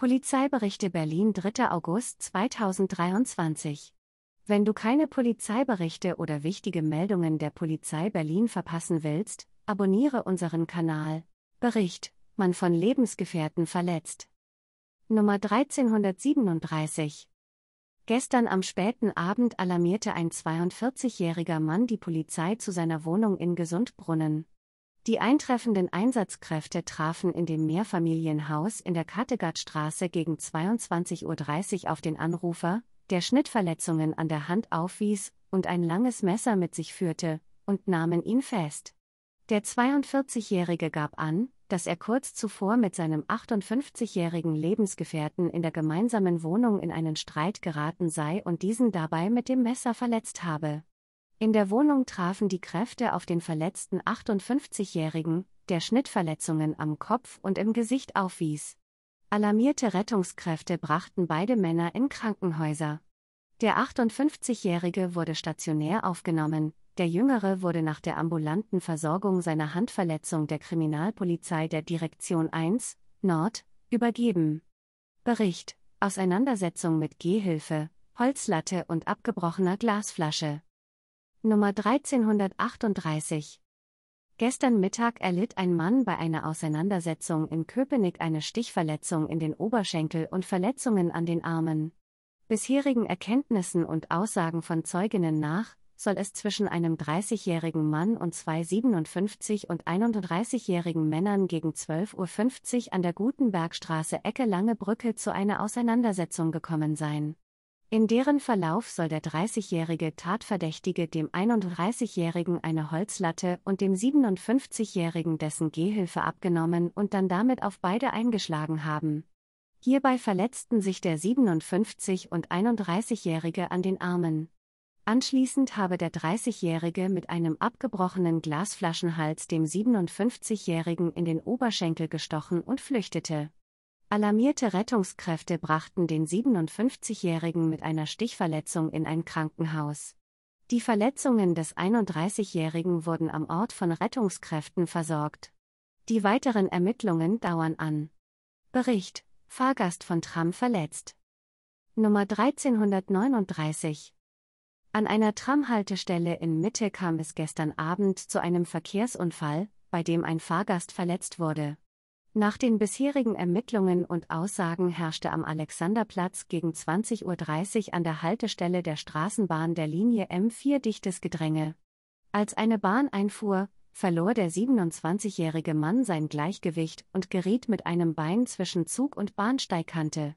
Polizeiberichte Berlin 3. August 2023 Wenn du keine Polizeiberichte oder wichtige Meldungen der Polizei Berlin verpassen willst, abonniere unseren Kanal. Bericht: Man von Lebensgefährten verletzt. Nummer 1337 Gestern am späten Abend alarmierte ein 42-jähriger Mann die Polizei zu seiner Wohnung in Gesundbrunnen. Die eintreffenden Einsatzkräfte trafen in dem Mehrfamilienhaus in der Kattegatstraße gegen 22.30 Uhr auf den Anrufer, der Schnittverletzungen an der Hand aufwies und ein langes Messer mit sich führte, und nahmen ihn fest. Der 42-Jährige gab an, dass er kurz zuvor mit seinem 58-jährigen Lebensgefährten in der gemeinsamen Wohnung in einen Streit geraten sei und diesen dabei mit dem Messer verletzt habe. In der Wohnung trafen die Kräfte auf den verletzten 58-Jährigen, der Schnittverletzungen am Kopf und im Gesicht aufwies. Alarmierte Rettungskräfte brachten beide Männer in Krankenhäuser. Der 58-Jährige wurde stationär aufgenommen, der Jüngere wurde nach der ambulanten Versorgung seiner Handverletzung der Kriminalpolizei der Direktion 1, Nord, übergeben. Bericht: Auseinandersetzung mit Gehhilfe, Holzlatte und abgebrochener Glasflasche. Nummer 1338. Gestern Mittag erlitt ein Mann bei einer Auseinandersetzung in Köpenick eine Stichverletzung in den Oberschenkel und Verletzungen an den Armen. Bisherigen Erkenntnissen und Aussagen von Zeuginnen nach, soll es zwischen einem 30-jährigen Mann und zwei 57- und 31-jährigen Männern gegen 12.50 Uhr an der Gutenbergstraße Ecke Lange Brücke zu einer Auseinandersetzung gekommen sein in deren Verlauf soll der 30-jährige Tatverdächtige dem 31-jährigen eine Holzlatte und dem 57-jährigen dessen Gehhilfe abgenommen und dann damit auf beide eingeschlagen haben. Hierbei verletzten sich der 57 und 31-jährige an den Armen. Anschließend habe der 30-jährige mit einem abgebrochenen Glasflaschenhals dem 57-jährigen in den Oberschenkel gestochen und flüchtete. Alarmierte Rettungskräfte brachten den 57-Jährigen mit einer Stichverletzung in ein Krankenhaus. Die Verletzungen des 31-Jährigen wurden am Ort von Rettungskräften versorgt. Die weiteren Ermittlungen dauern an. Bericht: Fahrgast von Tram verletzt. Nummer 1339. An einer Tramhaltestelle in Mitte kam es gestern Abend zu einem Verkehrsunfall, bei dem ein Fahrgast verletzt wurde. Nach den bisherigen Ermittlungen und Aussagen herrschte am Alexanderplatz gegen 20.30 Uhr an der Haltestelle der Straßenbahn der Linie M4 dichtes Gedränge. Als eine Bahn einfuhr, verlor der 27-jährige Mann sein Gleichgewicht und geriet mit einem Bein zwischen Zug und Bahnsteigkante.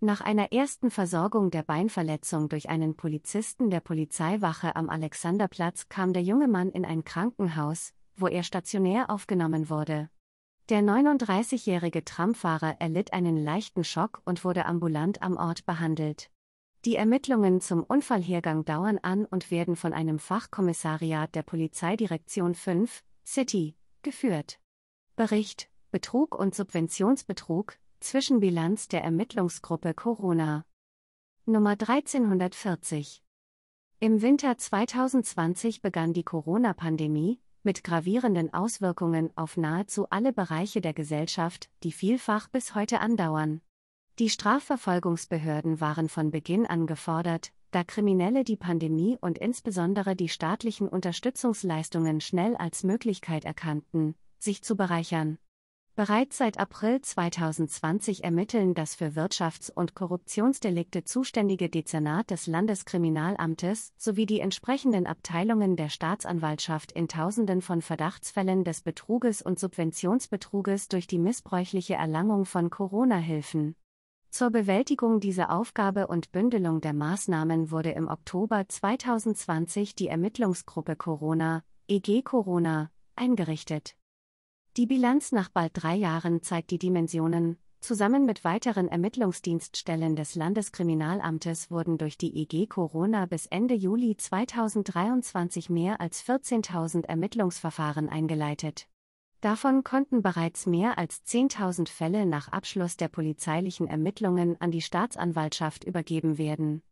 Nach einer ersten Versorgung der Beinverletzung durch einen Polizisten der Polizeiwache am Alexanderplatz kam der junge Mann in ein Krankenhaus, wo er stationär aufgenommen wurde. Der 39-jährige Tramfahrer erlitt einen leichten Schock und wurde ambulant am Ort behandelt. Die Ermittlungen zum Unfallhergang dauern an und werden von einem Fachkommissariat der Polizeidirektion 5, City, geführt. Bericht: Betrug und Subventionsbetrug, Zwischenbilanz der Ermittlungsgruppe Corona. Nummer 1340. Im Winter 2020 begann die Corona-Pandemie, mit gravierenden Auswirkungen auf nahezu alle Bereiche der Gesellschaft, die vielfach bis heute andauern. Die Strafverfolgungsbehörden waren von Beginn an gefordert, da Kriminelle die Pandemie und insbesondere die staatlichen Unterstützungsleistungen schnell als Möglichkeit erkannten, sich zu bereichern. Bereits seit April 2020 ermitteln das für Wirtschafts- und Korruptionsdelikte zuständige Dezernat des Landeskriminalamtes sowie die entsprechenden Abteilungen der Staatsanwaltschaft in Tausenden von Verdachtsfällen des Betruges und Subventionsbetruges durch die missbräuchliche Erlangung von Corona-Hilfen. Zur Bewältigung dieser Aufgabe und Bündelung der Maßnahmen wurde im Oktober 2020 die Ermittlungsgruppe Corona, EG Corona, eingerichtet die Bilanz nach bald drei Jahren zeigt die Dimensionen. Zusammen mit weiteren Ermittlungsdienststellen des Landeskriminalamtes wurden durch die EG Corona bis Ende Juli 2023 mehr als 14.000 Ermittlungsverfahren eingeleitet. Davon konnten bereits mehr als 10.000 Fälle nach Abschluss der polizeilichen Ermittlungen an die Staatsanwaltschaft übergeben werden.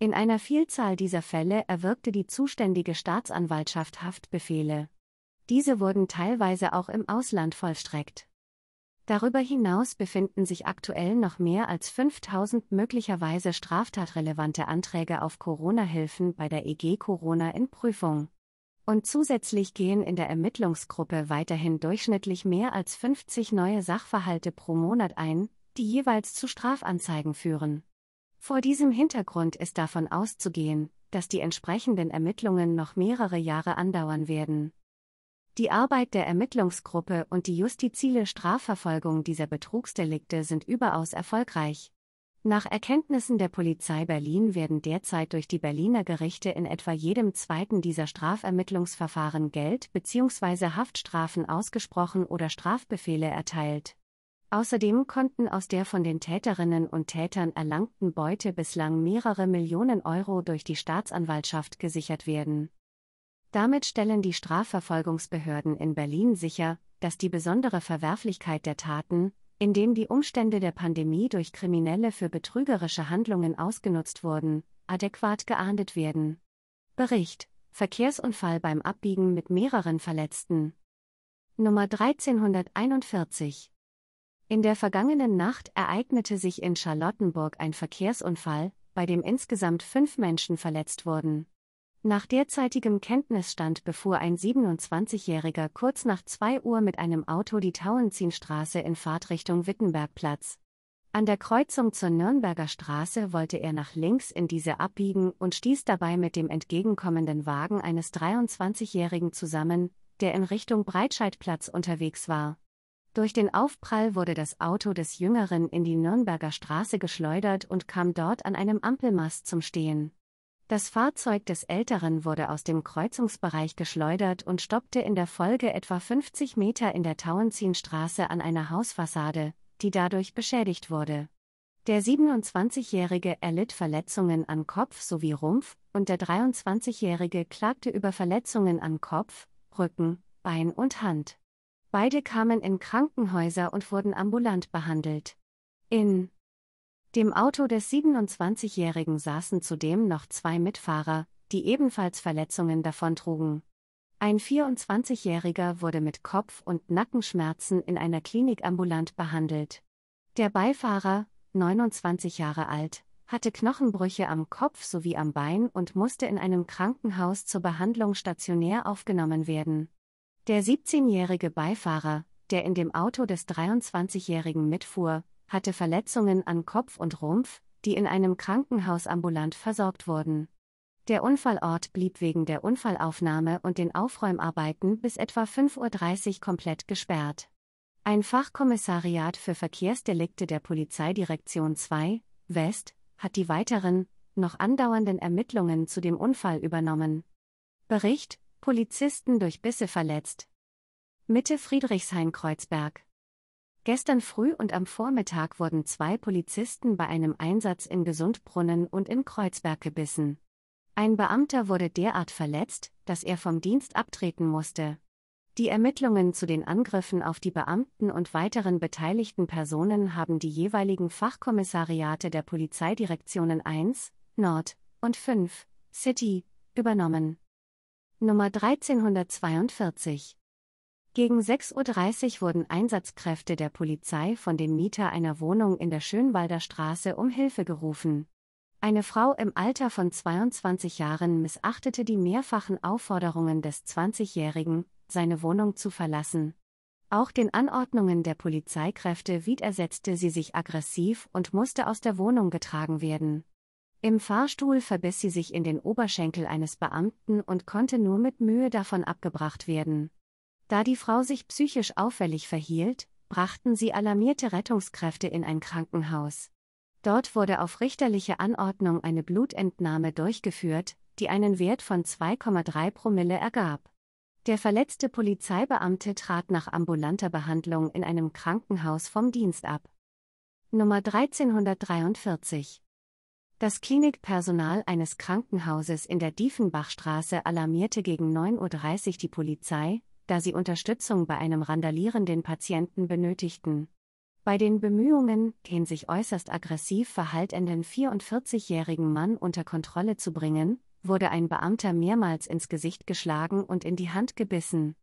In einer Vielzahl dieser Fälle erwirkte die zuständige Staatsanwaltschaft Haftbefehle. Diese wurden teilweise auch im Ausland vollstreckt. Darüber hinaus befinden sich aktuell noch mehr als 5000 möglicherweise straftatrelevante Anträge auf Corona-Hilfen bei der EG Corona in Prüfung. Und zusätzlich gehen in der Ermittlungsgruppe weiterhin durchschnittlich mehr als 50 neue Sachverhalte pro Monat ein, die jeweils zu Strafanzeigen führen. Vor diesem Hintergrund ist davon auszugehen, dass die entsprechenden Ermittlungen noch mehrere Jahre andauern werden. Die Arbeit der Ermittlungsgruppe und die justizielle Strafverfolgung dieser Betrugsdelikte sind überaus erfolgreich. Nach Erkenntnissen der Polizei Berlin werden derzeit durch die Berliner Gerichte in etwa jedem zweiten dieser Strafermittlungsverfahren Geld bzw. Haftstrafen ausgesprochen oder Strafbefehle erteilt. Außerdem konnten aus der von den Täterinnen und Tätern erlangten Beute bislang mehrere Millionen Euro durch die Staatsanwaltschaft gesichert werden damit stellen die Strafverfolgungsbehörden in Berlin sicher, dass die besondere Verwerflichkeit der Taten, indem die Umstände der Pandemie durch Kriminelle für betrügerische Handlungen ausgenutzt wurden, adäquat geahndet werden. Bericht Verkehrsunfall beim Abbiegen mit mehreren Verletzten. Nummer 1341 In der vergangenen Nacht ereignete sich in Charlottenburg ein Verkehrsunfall, bei dem insgesamt fünf Menschen verletzt wurden. Nach derzeitigem Kenntnisstand befuhr ein 27-Jähriger kurz nach 2 Uhr mit einem Auto die Tauentzienstraße in Fahrtrichtung Wittenbergplatz. An der Kreuzung zur Nürnberger Straße wollte er nach links in diese abbiegen und stieß dabei mit dem entgegenkommenden Wagen eines 23-Jährigen zusammen, der in Richtung Breitscheidplatz unterwegs war. Durch den Aufprall wurde das Auto des Jüngeren in die Nürnberger Straße geschleudert und kam dort an einem Ampelmast zum Stehen. Das Fahrzeug des Älteren wurde aus dem Kreuzungsbereich geschleudert und stoppte in der Folge etwa 50 Meter in der Tauentzienstraße an einer Hausfassade, die dadurch beschädigt wurde. Der 27-Jährige erlitt Verletzungen an Kopf sowie Rumpf und der 23-Jährige klagte über Verletzungen an Kopf, Rücken, Bein und Hand. Beide kamen in Krankenhäuser und wurden ambulant behandelt. In dem Auto des 27-Jährigen saßen zudem noch zwei Mitfahrer, die ebenfalls Verletzungen davontrugen. Ein 24-Jähriger wurde mit Kopf- und Nackenschmerzen in einer Klinik ambulant behandelt. Der Beifahrer, 29 Jahre alt, hatte Knochenbrüche am Kopf sowie am Bein und musste in einem Krankenhaus zur Behandlung stationär aufgenommen werden. Der 17-jährige Beifahrer, der in dem Auto des 23-jährigen mitfuhr, hatte Verletzungen an Kopf und Rumpf, die in einem Krankenhaus ambulant versorgt wurden. Der Unfallort blieb wegen der Unfallaufnahme und den Aufräumarbeiten bis etwa 5.30 Uhr komplett gesperrt. Ein Fachkommissariat für Verkehrsdelikte der Polizeidirektion 2, West, hat die weiteren, noch andauernden Ermittlungen zu dem Unfall übernommen. Bericht: Polizisten durch Bisse verletzt. Mitte Friedrichshain-Kreuzberg. Gestern früh und am Vormittag wurden zwei Polizisten bei einem Einsatz in Gesundbrunnen und im Kreuzberg gebissen. Ein Beamter wurde derart verletzt, dass er vom Dienst abtreten musste. Die Ermittlungen zu den Angriffen auf die Beamten und weiteren beteiligten Personen haben die jeweiligen Fachkommissariate der Polizeidirektionen 1, Nord und 5, City, übernommen. Nummer 1342 gegen 6.30 Uhr wurden Einsatzkräfte der Polizei von dem Mieter einer Wohnung in der Schönwalder Straße um Hilfe gerufen. Eine Frau im Alter von 22 Jahren missachtete die mehrfachen Aufforderungen des 20-Jährigen, seine Wohnung zu verlassen. Auch den Anordnungen der Polizeikräfte widersetzte sie sich aggressiv und musste aus der Wohnung getragen werden. Im Fahrstuhl verbiss sie sich in den Oberschenkel eines Beamten und konnte nur mit Mühe davon abgebracht werden. Da die Frau sich psychisch auffällig verhielt, brachten sie alarmierte Rettungskräfte in ein Krankenhaus. Dort wurde auf richterliche Anordnung eine Blutentnahme durchgeführt, die einen Wert von 2,3 Promille ergab. Der verletzte Polizeibeamte trat nach ambulanter Behandlung in einem Krankenhaus vom Dienst ab. Nummer 1343 das Klinikpersonal eines Krankenhauses in der Diefenbachstraße alarmierte gegen 9.30 Uhr die Polizei, da sie Unterstützung bei einem randalierenden Patienten benötigten. Bei den Bemühungen, den sich äußerst aggressiv verhaltenden 44-jährigen Mann unter Kontrolle zu bringen, wurde ein Beamter mehrmals ins Gesicht geschlagen und in die Hand gebissen.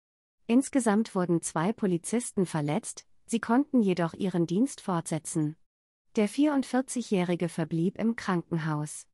Insgesamt wurden zwei Polizisten verletzt, sie konnten jedoch ihren Dienst fortsetzen. Der 44-jährige verblieb im Krankenhaus.